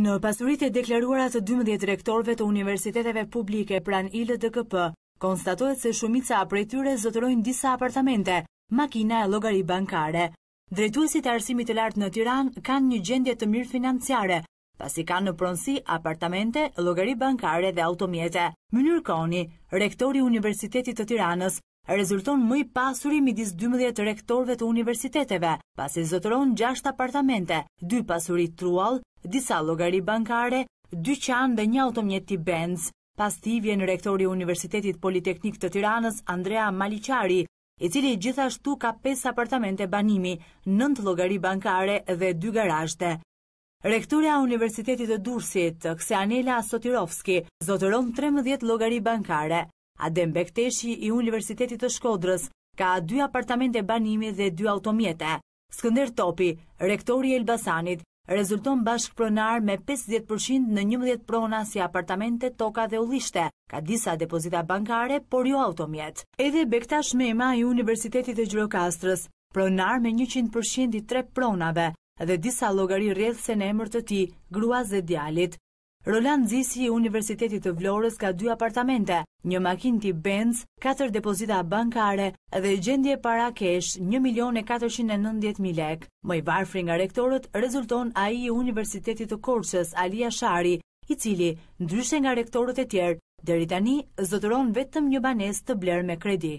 Në pasurit e deklaruara të 12 direktorve të universiteteve publike pran ilë konstatohet se shumica apre tyre zotërojnë disa apartamente, makina e logari bankare. Drejtuesit e arsimit të lartë në Tiran kanë një gjendje të mirë financiare, pasi kanë në pronsi apartamente, logari bankare dhe automjete. Mënyrë Koni, rektori Universitetit të Tiranës, rezulton mëj pasuri midis 12 rektorve të universiteteve, pas e zotëron 6 apartamente, 2 pasurit trual, disa logari bankare, 2 qanë dhe një automjeti Benz. Pas ti vjen rektori Universitetit Politeknik të Tiranës, Andrea Maliqari, i cili gjithashtu ka 5 apartamente banimi, 9 logari bankare dhe 2 garashte. Rektoria Universitetit të Dursit, Kseanela Sotirovski, zotëron 13 logari bankare. Adem Bekteshi i Universitetit të Shkodrës ka dy apartamente banimi dhe dy automjete. Skënder Topi, rektori Elbasanit, rezulton bashkë pronar me 50% në 11 prona si apartamente, toka dhe ullishte, ka disa depozita bankare, por jo automjet. Edhe Bektash Mema i Universitetit të Gjirokastrës, pronar me 100% i 3 pronave dhe disa logari rrëdhë në emër të ti, gruaz dhe djalit. Roland Zisi i Universitetit të Vlorës ka dy apartamente, një makin tip Benz, 4 depozita bankare dhe gjendje para kesh 1.490.000 lek. Më i varfri nga rektorët rezulton a i Universitetit të Korqës, Alia Shari, i cili, ndryshe nga rektorët e tjerë, dhe tani zotëron vetëm një banes të blerë me kredi.